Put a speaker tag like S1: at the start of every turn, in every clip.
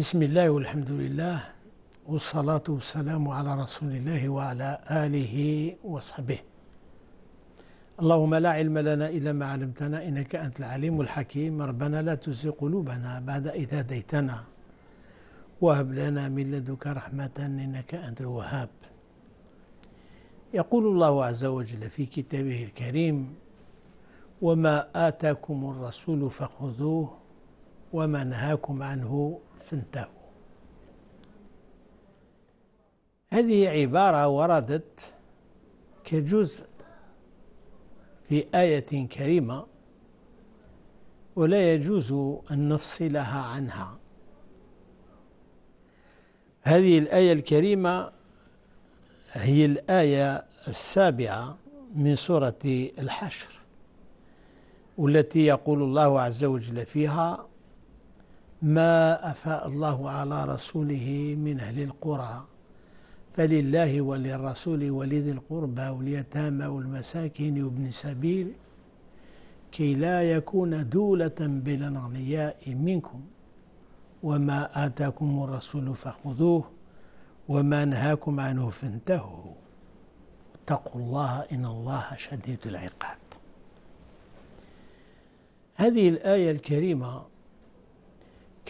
S1: بسم الله والحمد لله والصلاة والسلام على رسول الله وعلى آله وصحبه اللهم لا علم لنا إلا ما علمتنا إنك أنت العليم الحكيم ربنا لا تزغ قلوبنا بعد إذ هديتنا وهب لنا من لدك رحمة إنك أنت الوهاب يقول الله عز وجل في كتابه الكريم وما آتاكم الرسول فخذوه وما نهاكم عنه فانتهوا هذه عبارة وردت كجزء في آية كريمة ولا يجوز أن نفصلها عنها هذه الآية الكريمة هي الآية السابعة من سورة الحشر والتي يقول الله عز وجل فيها ما أفاء الله على رسوله من أهل القرى فلله وللرسول ولذي القربى واليتامى والمساكين وابن السبيل كي لا يكون دولة بين الأغنياء منكم وما آتاكم الرسول فخذوه وما نهاكم عنه فانتهوا اتقوا الله إن الله شديد العقاب هذه الآية الكريمة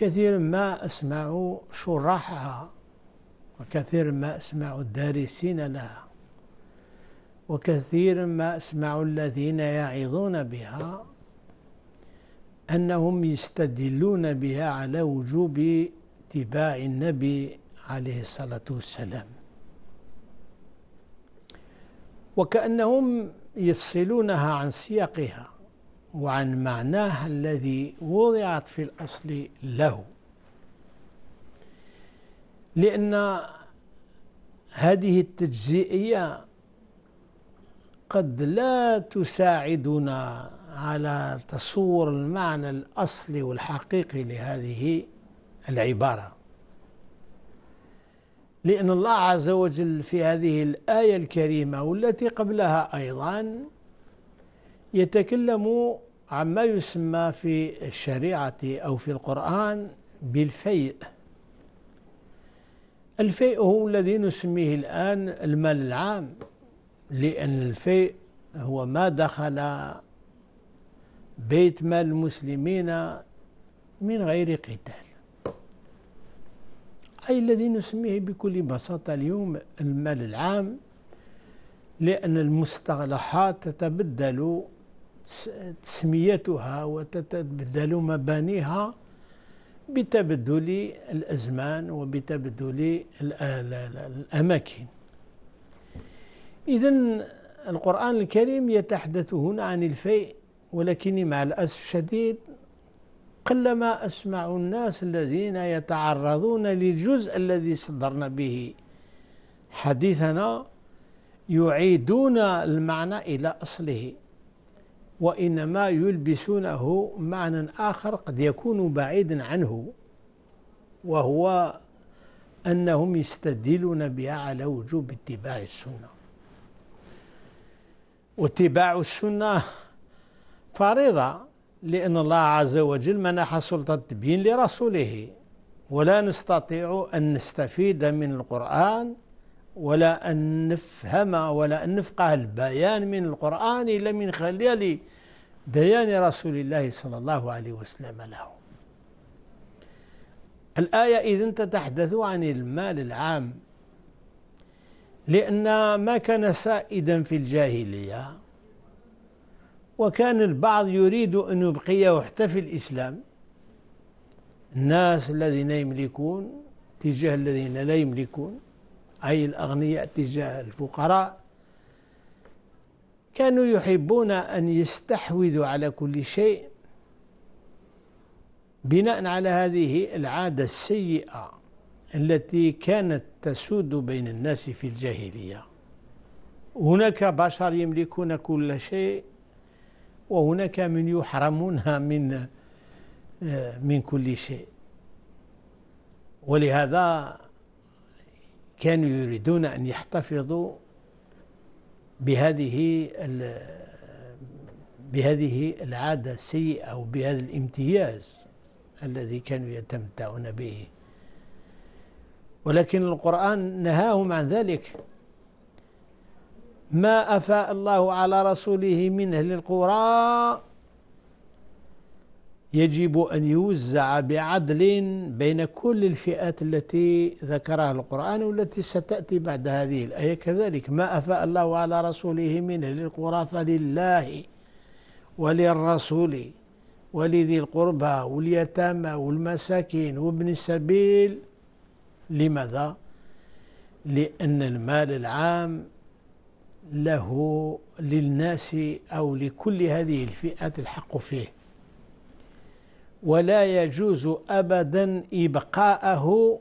S1: كثير ما أسمع شراحها وكثير ما أسمع الدارسين لها وكثير ما أسمع الذين يعظون بها أنهم يستدلون بها على وجوب اتباع النبي عليه الصلاة والسلام وكأنهم يفصلونها عن سياقها وعن معناها الذي وضعت في الأصل له لأن هذه التجزئية قد لا تساعدنا على تصور المعنى الأصلي والحقيقي لهذه العبارة لأن الله عز وجل في هذه الآية الكريمة والتي قبلها أيضا يتكلم عما يسمى في الشريعة أو في القرآن بالفيء الفيء هو الذي نسميه الآن المال العام لأن الفيء هو ما دخل بيت مال المسلمين من غير قتال أي الذي نسميه بكل بساطة اليوم المال العام لأن المصطلحات تتبدل تسميتها وتتبدل مبانيها بتبدل الأزمان وبتبدل الأماكن إذا القرآن الكريم يتحدث هنا عن الفيء ولكني مع الأسف الشديد قلما أسمع الناس الذين يتعرضون للجزء الذي صدرنا به حديثنا يعيدون المعنى إلى أصله وإنما يلبسونه معنى آخر قد يكون بعيدا عنه وهو أنهم يستدلون بها على وجوب اتباع السنة واتباع السنة فريضة لأن الله عز وجل منح سلطة التبيين لرسوله ولا نستطيع أن نستفيد من القرآن ولا أن نفهم ولا أن نفقه البيان من القرآن إلا من خلال بيان رسول الله صلى الله عليه وسلم له الآية إذن تتحدث عن المال العام لأن ما كان سائدا في الجاهلية وكان البعض يريد أن يبقيه حتى في الإسلام الناس الذين يملكون تجاه الذين لا يملكون أي الأغنياء تجاه الفقراء كانوا يحبون أن يستحوذوا على كل شيء بناء على هذه العادة السيئة التي كانت تسود بين الناس في الجاهلية هناك بشر يملكون كل شيء وهناك من يحرمونها من آه، من كل شيء ولهذا كانوا يريدون أن يحتفظوا بهذه بهذه العادة السيئة أو بهذا الامتياز الذي كانوا يتمتعون به ولكن القرآن نهاهم عن ذلك ما أفاء الله على رسوله من أهل القرى يجب أن يوزع بعدل بين كل الفئات التي ذكرها القرآن والتي ستأتي بعد هذه الآية كذلك ما أفاء الله على رسوله منه للقرى فلله وللرسول ولذي القربى واليتامى والمساكين وابن السبيل لماذا؟ لأن المال العام له للناس أو لكل هذه الفئات الحق فيه ولا يجوز أبدا إبقاءه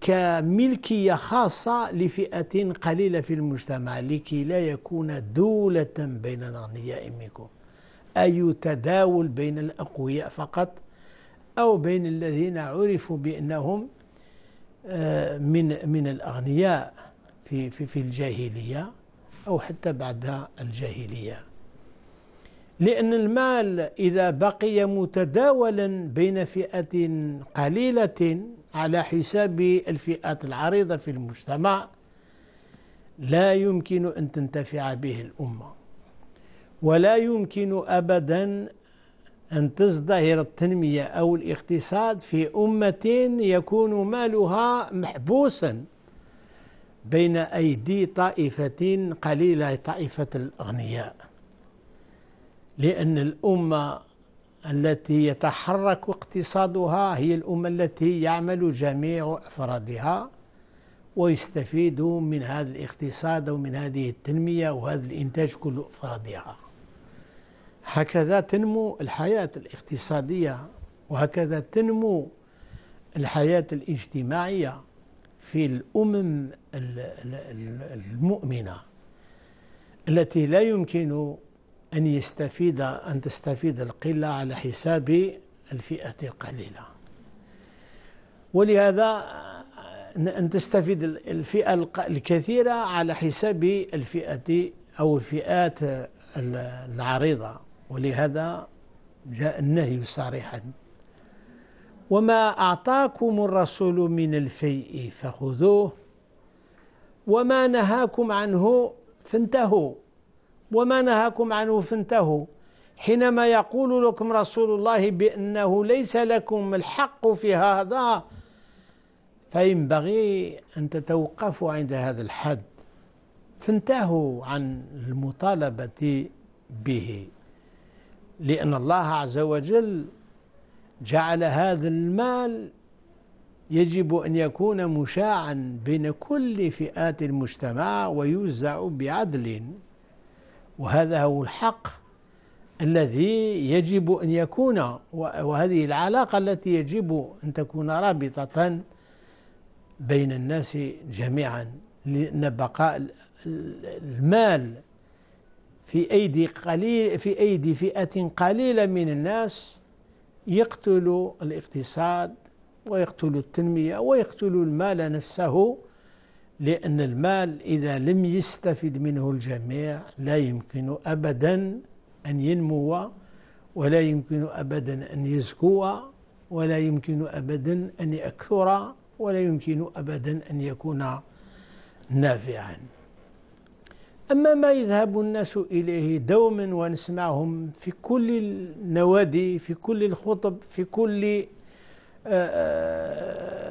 S1: كملكية خاصة لفئة قليلة في المجتمع لكي لا يكون دولة بين الأغنياء منكم أي تداول بين الأقوياء فقط أو بين الذين عرفوا بأنهم آه، من من الأغنياء في في, في الجاهلية أو حتى بعد الجاهلية لأن المال إذا بقي متداولا بين فئة قليلة على حساب الفئات العريضة في المجتمع لا يمكن أن تنتفع به الأمة ولا يمكن أبدا أن تزدهر التنمية أو الاقتصاد في أمة يكون مالها محبوسا بين أيدي طائفة قليلة طائفة الأغنياء لأن الأمة التي يتحرك اقتصادها هي الأمة التي يعمل جميع أفرادها ويستفيد من هذا الاقتصاد ومن هذه التنمية وهذا الإنتاج كل أفرادها هكذا تنمو الحياة الاقتصادية وهكذا تنمو الحياة الاجتماعية في الأمم المؤمنة التي لا يمكن أن يستفيد أن تستفيد القلة على حساب الفئة القليلة ولهذا أن تستفيد الفئة الكثيرة على حساب الفئة أو الفئات العريضة ولهذا جاء النهي صريحا وما أعطاكم الرسول من الفيء فخذوه وما نهاكم عنه فانتهوا وما نهاكم عنه فانتهوا حينما يقول لكم رسول الله بأنه ليس لكم الحق في هذا فينبغي أن تتوقفوا عند هذا الحد فانتهوا عن المطالبة به لأن الله عز وجل جعل هذا المال يجب أن يكون مشاعا بين كل فئات المجتمع ويوزع بعدل وهذا هو الحق الذي يجب أن يكون وهذه العلاقة التي يجب أن تكون رابطة بين الناس جميعا لأن بقاء المال في أيدي قليل في أيدي فئة قليلة من الناس يقتل الاقتصاد ويقتل التنمية ويقتل المال نفسه لأن المال إذا لم يستفد منه الجميع لا يمكن أبدا أن ينمو ولا يمكن أبدا أن يزكو ولا يمكن أبدا أن يأكثر ولا يمكن أبدا أن يكون نافعا أما ما يذهب الناس إليه دوما ونسمعهم في كل النوادي في كل الخطب في كل آآ آه، آه،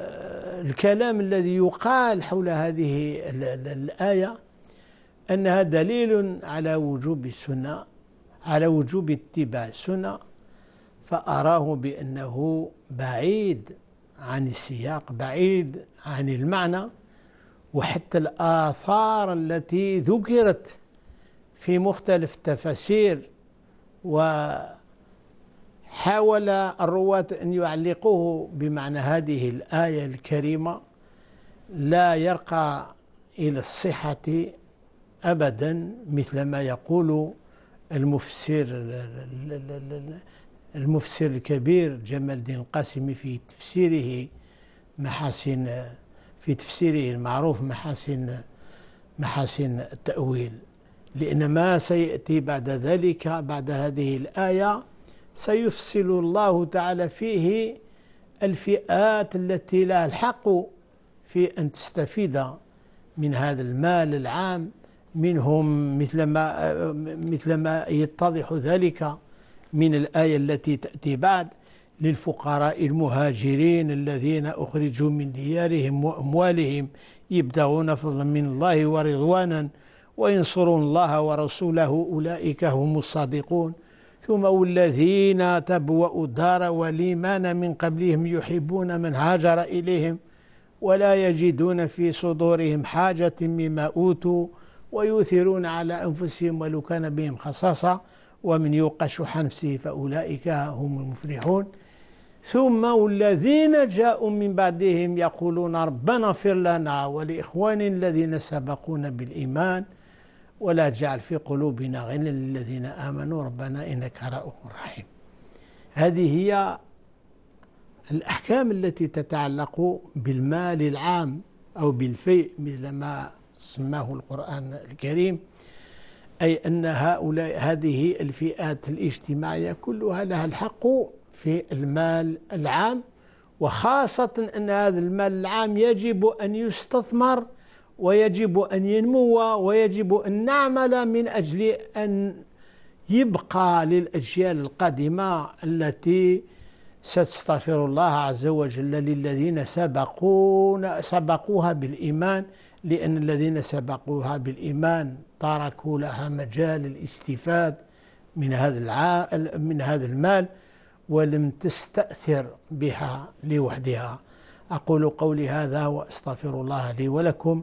S1: الكلام الذي يقال حول هذه الآية أنها دليل على وجوب السنة على وجوب اتباع السنة فأراه بأنه بعيد عن السياق بعيد عن المعنى وحتى الآثار التي ذكرت في مختلف التفاسير و حاول الرواة أن يعلقوه بمعنى هذه الآية الكريمة لا يرقى إلى الصحة أبدا مثل ما يقول المفسر المفسر الكبير جمال الدين القاسمي في تفسيره محاسن في تفسيره المعروف محاسن محاسن التأويل لأن ما سيأتي بعد ذلك بعد هذه الآية سيفصل الله تعالى فيه الفئات التي لها الحق في أن تستفيد من هذا المال العام منهم مثل ما مثل ما يتضح ذلك من الآية التي تأتي بعد للفقراء المهاجرين الذين أخرجوا من ديارهم وأموالهم يبتغون فضلا من الله ورضوانا وينصرون الله ورسوله أولئك هم الصادقون ثم والذين تبوأوا الدار والإيمان من قبلهم يحبون من هاجر إليهم ولا يجدون في صدورهم حاجة مما أوتوا ويؤثرون على أنفسهم ولو كان بهم خصاصة ومن يوق شح نفسه فأولئك هم المفلحون ثم والذين جاءوا من بعدهم يقولون ربنا اغفر لنا ولإخواننا الذين سبقونا بالإيمان ولا تجعل في قلوبنا غلا للذين آمنوا ربنا إنك رؤوف رحيم هذه هي الأحكام التي تتعلق بالمال العام أو بالفيء مثل ما سماه القرآن الكريم أي أن هؤلاء هذه الفئات الاجتماعية كلها لها الحق في المال العام وخاصة أن هذا المال العام يجب أن يستثمر ويجب أن ينمو ويجب أن نعمل من أجل أن يبقى للأجيال القادمة التي ستستغفر الله عز وجل للذين سبقون سبقوها بالإيمان لأن الذين سبقوها بالإيمان تركوا لها مجال الاستفاد من هذا من هذا المال ولم تستأثر بها لوحدها أقول قولي هذا وأستغفر الله لي ولكم